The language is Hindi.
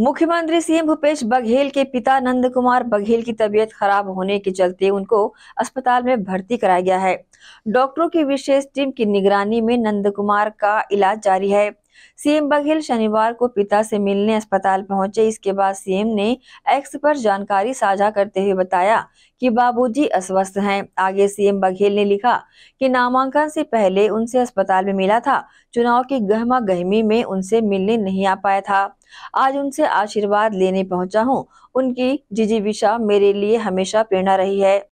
मुख्यमंत्री सीएम भूपेश बघेल के पिता नंद कुमार बघेल की तबीयत खराब होने के चलते उनको अस्पताल में भर्ती कराया गया है डॉक्टरों की विशेष टीम की निगरानी में नंद कुमार का इलाज जारी है सीएम बघेल शनिवार को पिता से मिलने अस्पताल पहुंचे इसके बाद सीएम ने एक्स पर जानकारी साझा करते हुए बताया कि बाबूजी अस्वस्थ हैं आगे सीएम बघेल ने लिखा कि नामांकन से पहले उनसे अस्पताल में मिला था चुनाव की गहमा गहमी में उनसे मिलने नहीं आ पाया था आज उनसे आशीर्वाद लेने पहुंचा हूं। उनकी जिजीविशा मेरे लिए हमेशा प्रेरणा रही है